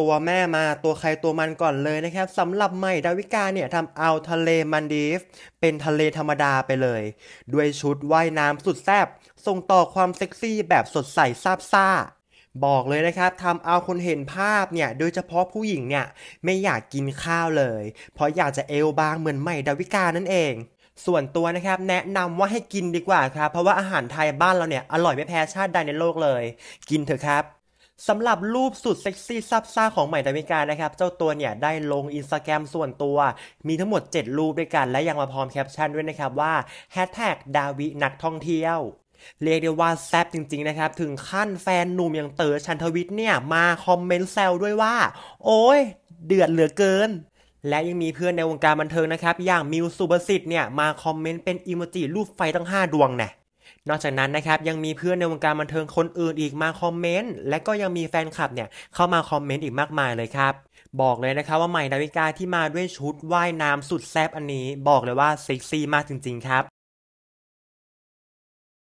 ตัวแม่มาตัวใครตัวมันก่อนเลยนะครับสำหรับใหม่ดาวิกาเนี่ยทำเอาทะเล มันดีฟ เป็นทะเลธรรมดาไปเลย ด้วยชุดว่ายน้ำสุดแซ่บส่งต่อความเซ็กซี่แบบสดใสซาบซ่าบอกเลยนะครับทำเอาคนเห็นภาพเนี่ยโดยเฉพาะผู้หญิงเนี่ยไม่อยากกินข้าวเลย เพราะอยากจะเอวบางเหมือนใหม่ดาวิกานั่นเอง ส่วนตัวนะครับแนะนำว่าให้กินดีกว่าครับเพราะว่าอาหารไทยบ้านเราเนี่ยอร่อยไม่แพ้ชาติใดในโลกเลย กินเถอะครับสำหรับรูปสุดเซ็กซี่ซับซ่าของใหม่ดาวิกานะครับเจ้าตัวเนี่ยได้ลงอินสตาแกรมส่วนตัว มีทั้งหมด 7 รูปด้วยกัน และยังมาพร้อมแคปชั่นด้วยนะครับว่าแฮชแท็กดาวินักท่องเที่ยว เรียกได้ว่าแซบจริงๆนะครับถึงขั้นแฟนหนุ่มอย่างเต๋อชันทวิทย์เนี่ย มาคอมเมนต์แซวด้วยว่า โอ้ยเดือดเหลือเกิน และยังมีเพื่อนในวงการบันเทิงนะครับอย่างมิวสุบสิทธิ์เนี่ยมาคอมเมนต์เป็นอิโมจิรูปไฟตั้ง5ดวงนะนอกจากนั้นนะครับ ยังมีเพื่อน ในวงการบันเทิงคนอื่นอีกมาคอมเมนต์และก็ยังมีแฟนคลับเนี่ยเข้ามาคอมเมนต์อีกมากมายเลยครับ บอกเลยนะครับว่าใหม่ดาวิกาที่มาด้วยชุดว่ายน้ำสุดแซ่บอันนี้ บอกเลยว่าเซ็กซี่มากจริงๆครับ